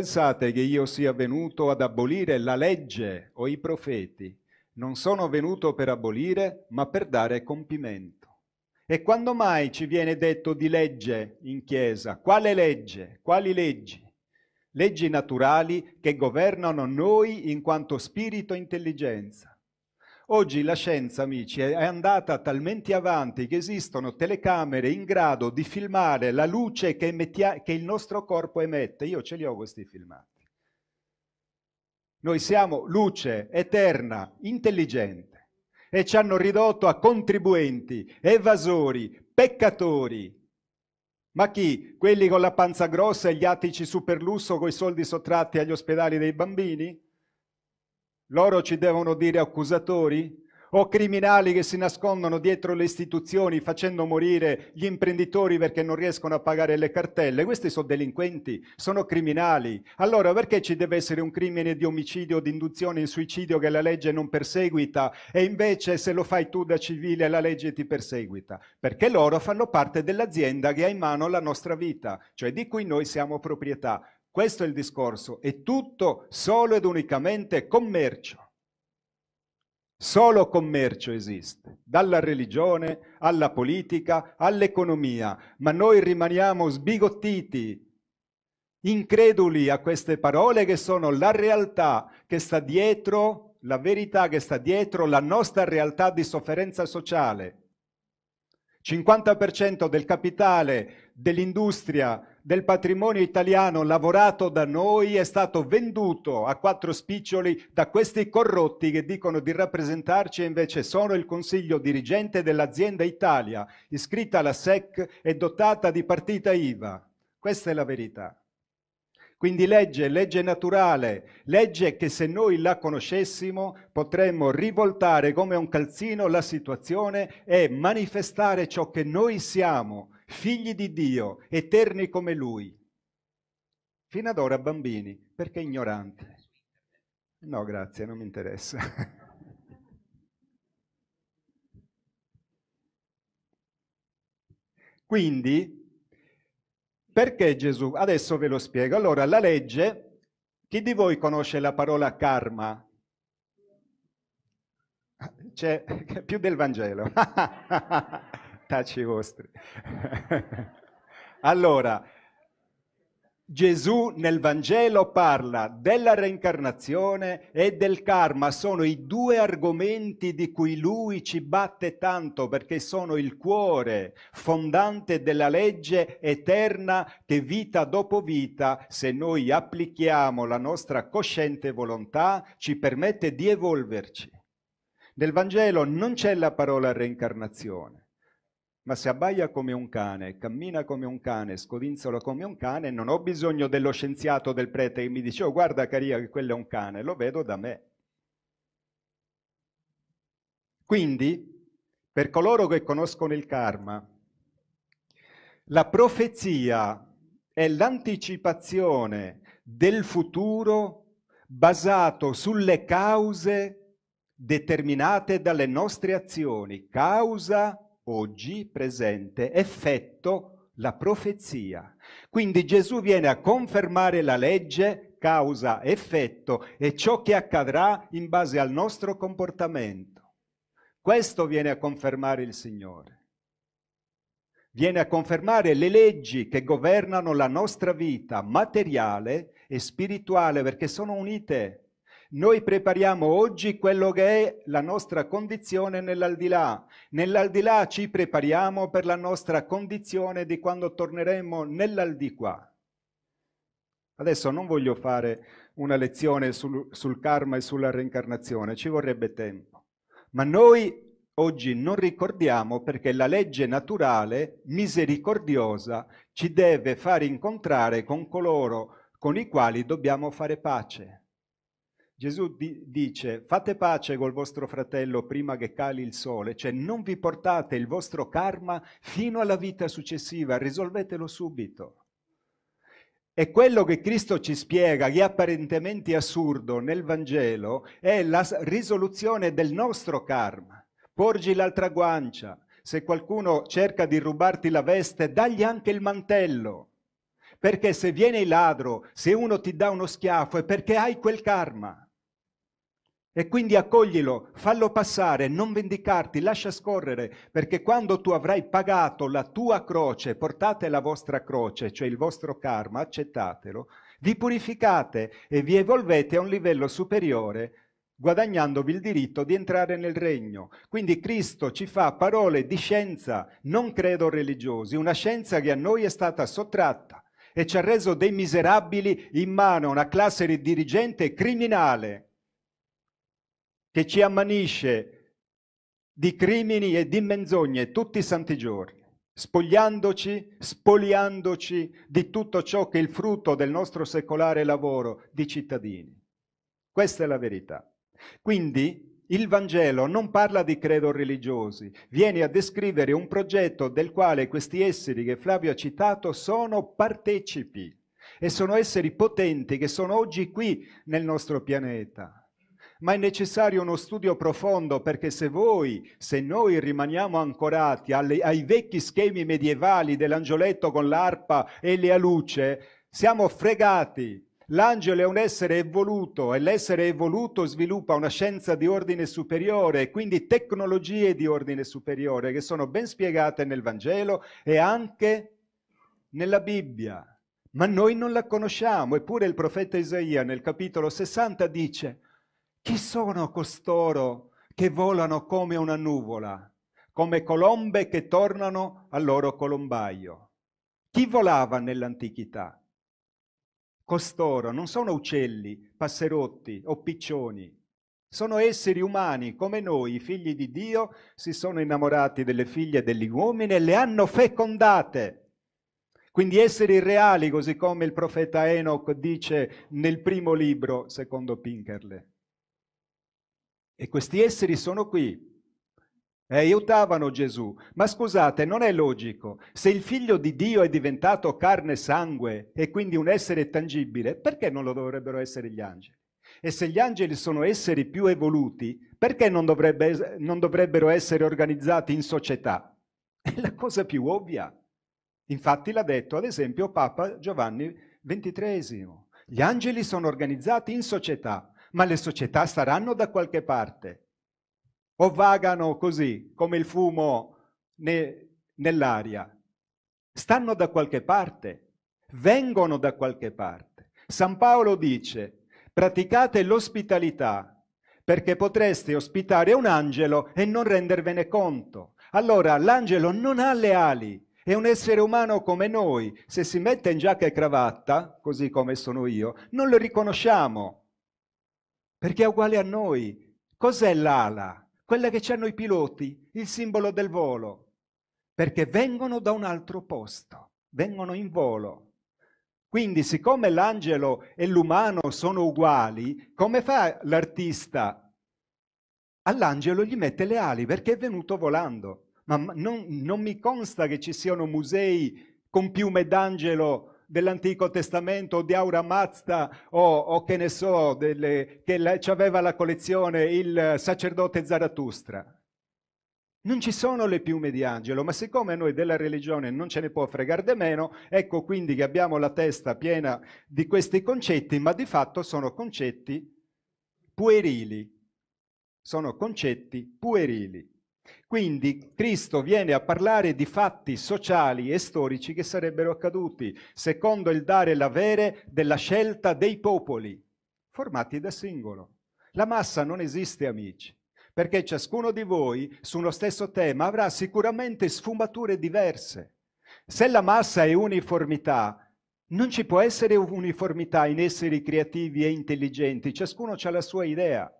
pensate che io sia venuto ad abolire la legge o i profeti. Non sono venuto per abolire, ma per dare compimento. E quando mai ci viene detto di legge in Chiesa? Quale legge? Quali leggi? Leggi naturali che governano noi in quanto spirito e intelligenza. Oggi la scienza, amici, è andata talmente avanti che esistono telecamere in grado di filmare la luce che, emettia- che il nostro corpo emette. Io ce li ho questi filmati. Noi siamo luce eterna, intelligente, e ci hanno ridotto a contribuenti, evasori, peccatori, ma chi? Quelli con la panza grossa e gli attici superlusso con i soldi sottratti agli ospedali dei bambini? Loro ci devono dire accusatori? O criminali che si nascondono dietro le istituzioni facendo morire gli imprenditori perché non riescono a pagare le cartelle? Questi sono delinquenti, sono criminali. Allora perché ci deve essere un crimine di omicidio, di induzione in suicidio che la legge non perseguita e invece se lo fai tu da civile la legge ti perseguita? Perché loro fanno parte dell'azienda che ha in mano la nostra vita, cioè di cui noi siamo proprietà. Questo è il discorso. È tutto solo ed unicamente commercio. Solo commercio esiste, dalla religione alla politica all'economia, ma noi rimaniamo sbigottiti, increduli a queste parole che sono la realtà che sta dietro, la verità che sta dietro la nostra realtà di sofferenza sociale. 50% del capitale dell'industria del patrimonio italiano lavorato da noi è stato venduto a quattro spiccioli da questi corrotti che dicono di rappresentarci e invece sono il consiglio dirigente dell'azienda Italia, iscritta alla SEC e dotata di partita IVA. Questa è la verità. Quindi legge, legge naturale, legge che se noi la conoscessimo potremmo rivoltare come un calzino la situazione e manifestare ciò che noi siamo, figli di Dio, eterni come Lui. Fino ad ora bambini, perché ignorante. No, grazie, non mi interessa. Quindi perché Gesù? Adesso ve lo spiego. Allora, la legge, chi di voi conosce la parola karma? C'è più del Vangelo. Taci vostri. allora, Gesù nel Vangelo parla della reincarnazione e del karma, sono i due argomenti di cui lui ci batte tanto perché sono il cuore fondante della legge eterna che vita dopo vita, se noi applichiamo la nostra cosciente volontà, ci permette di evolverci. Nel Vangelo non c'è la parola reincarnazione ma se abbaia come un cane, cammina come un cane, scodinzola come un cane, non ho bisogno dello scienziato del prete che mi dice, oh guarda Caria che quello è un cane, lo vedo da me. Quindi, per coloro che conoscono il karma, la profezia è l'anticipazione del futuro basato sulle cause determinate dalle nostre azioni, causa oggi presente effetto la profezia. Quindi Gesù viene a confermare la legge causa effetto e ciò che accadrà in base al nostro comportamento. Questo viene a confermare il Signore. Viene a confermare le leggi che governano la nostra vita materiale e spirituale perché sono unite noi prepariamo oggi quello che è la nostra condizione nell'aldilà. Nell'aldilà ci prepariamo per la nostra condizione di quando torneremo nell'aldiquà. Adesso non voglio fare una lezione sul, sul karma e sulla reincarnazione, ci vorrebbe tempo. Ma noi oggi non ricordiamo perché la legge naturale, misericordiosa, ci deve far incontrare con coloro con i quali dobbiamo fare pace. Gesù di- dice fate pace col vostro fratello prima che cali il sole, cioè non vi portate il vostro karma fino alla vita successiva, risolvetelo subito. E quello che Cristo ci spiega, che è apparentemente assurdo nel Vangelo, è la risoluzione del nostro karma. Porgi l'altra guancia, se qualcuno cerca di rubarti la veste, dagli anche il mantello. Perché se viene il ladro, se uno ti dà uno schiaffo, è perché hai quel karma. E quindi accoglilo, fallo passare, non vendicarti, lascia scorrere, perché quando tu avrai pagato la tua croce, portate la vostra croce, cioè il vostro karma, accettatelo, vi purificate e vi evolvete a un livello superiore, guadagnandovi il diritto di entrare nel regno. Quindi Cristo ci fa parole di scienza, non credo religiosi, una scienza che a noi è stata sottratta e ci ha reso dei miserabili in mano a una classe dirigente criminale che ci ammanisce di crimini e di menzogne tutti i santi giorni, spogliandoci, spoliandoci di tutto ciò che è il frutto del nostro secolare lavoro di cittadini. Questa è la verità. Quindi il Vangelo non parla di credo religiosi, viene a descrivere un progetto del quale questi esseri che Flavio ha citato sono partecipi e sono esseri potenti che sono oggi qui nel nostro pianeta ma è necessario uno studio profondo perché se voi, se noi rimaniamo ancorati alle, ai vecchi schemi medievali dell'angioletto con l'arpa e le luce, siamo fregati. L'angelo è un essere evoluto e l'essere evoluto sviluppa una scienza di ordine superiore, quindi tecnologie di ordine superiore che sono ben spiegate nel Vangelo e anche nella Bibbia. Ma noi non la conosciamo, eppure il profeta Isaia nel capitolo 60 dice chi sono costoro che volano come una nuvola, come colombe che tornano al loro colombaio? Chi volava nell'antichità? Costoro non sono uccelli, passerotti o piccioni, sono esseri umani come noi, figli di Dio, si sono innamorati delle figlie degli uomini e le hanno fecondate. Quindi esseri reali, così come il profeta Enoch dice nel primo libro, secondo Pinkerle. E questi esseri sono qui e aiutavano Gesù. Ma scusate, non è logico. Se il figlio di Dio è diventato carne e sangue e quindi un essere tangibile, perché non lo dovrebbero essere gli angeli? E se gli angeli sono esseri più evoluti, perché non, dovrebbe, non dovrebbero essere organizzati in società? È la cosa più ovvia. Infatti l'ha detto ad esempio Papa Giovanni XXIII. Gli angeli sono organizzati in società, ma le società saranno da qualche parte o vagano così come il fumo ne, nell'aria. Stanno da qualche parte, vengono da qualche parte. San Paolo dice, praticate l'ospitalità perché potreste ospitare un angelo e non rendervene conto. Allora l'angelo non ha le ali, è un essere umano come noi. Se si mette in giacca e cravatta, così come sono io, non lo riconosciamo perché è uguale a noi. Cos'è l'ala? Quella che hanno i piloti, il simbolo del volo, perché vengono da un altro posto, vengono in volo. Quindi, siccome l'angelo e l'umano sono uguali, come fa l'artista? All'angelo gli mette le ali perché è venuto volando. Ma non, non mi consta che ci siano musei con piume d'angelo dell'Antico Testamento o di Aura Mazda o, o che ne so, delle, che la, aveva la collezione il sacerdote Zarathustra. Non ci sono le piume di angelo, ma siccome noi della religione non ce ne può fregare di meno, ecco quindi che abbiamo la testa piena di questi concetti, ma di fatto sono concetti puerili. Sono concetti puerili. Quindi Cristo viene a parlare di fatti sociali e storici che sarebbero accaduti secondo il dare l'avere della scelta dei popoli, formati da singolo. La massa non esiste, amici, perché ciascuno di voi su uno stesso tema avrà sicuramente sfumature diverse. Se la massa è uniformità, non ci può essere uniformità in esseri creativi e intelligenti, ciascuno ha la sua idea.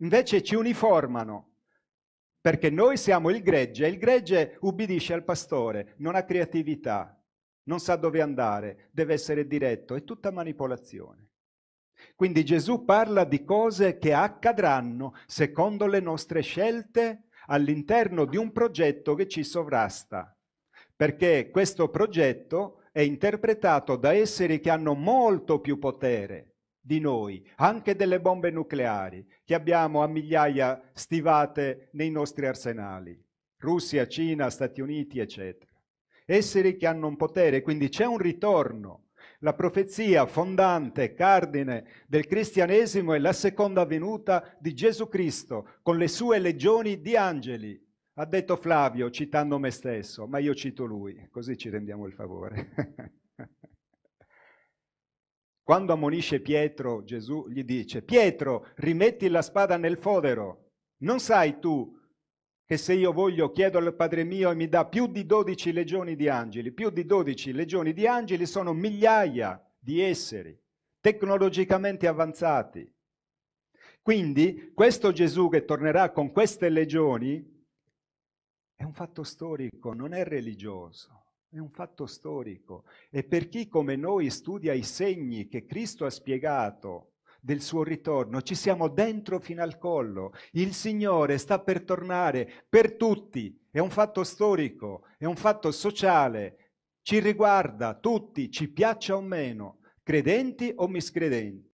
Invece ci uniformano perché noi siamo il gregge e il gregge ubbidisce al pastore, non ha creatività, non sa dove andare, deve essere diretto, è tutta manipolazione. Quindi Gesù parla di cose che accadranno secondo le nostre scelte all'interno di un progetto che ci sovrasta, perché questo progetto è interpretato da esseri che hanno molto più potere di noi, anche delle bombe nucleari che abbiamo a migliaia stivate nei nostri arsenali, Russia, Cina, Stati Uniti, eccetera. Esseri che hanno un potere, quindi c'è un ritorno. La profezia fondante, cardine del cristianesimo è la seconda venuta di Gesù Cristo con le sue legioni di angeli. Ha detto Flavio citando me stesso, ma io cito lui, così ci rendiamo il favore. Quando ammonisce Pietro, Gesù gli dice, Pietro, rimetti la spada nel fodero. Non sai tu che se io voglio chiedo al Padre mio e mi dà più di 12 legioni di angeli, più di 12 legioni di angeli sono migliaia di esseri tecnologicamente avanzati. Quindi questo Gesù che tornerà con queste legioni è un fatto storico, non è religioso. È un fatto storico. E per chi come noi studia i segni che Cristo ha spiegato del suo ritorno, ci siamo dentro fino al collo. Il Signore sta per tornare per tutti. È un fatto storico, è un fatto sociale. Ci riguarda tutti, ci piaccia o meno, credenti o miscredenti.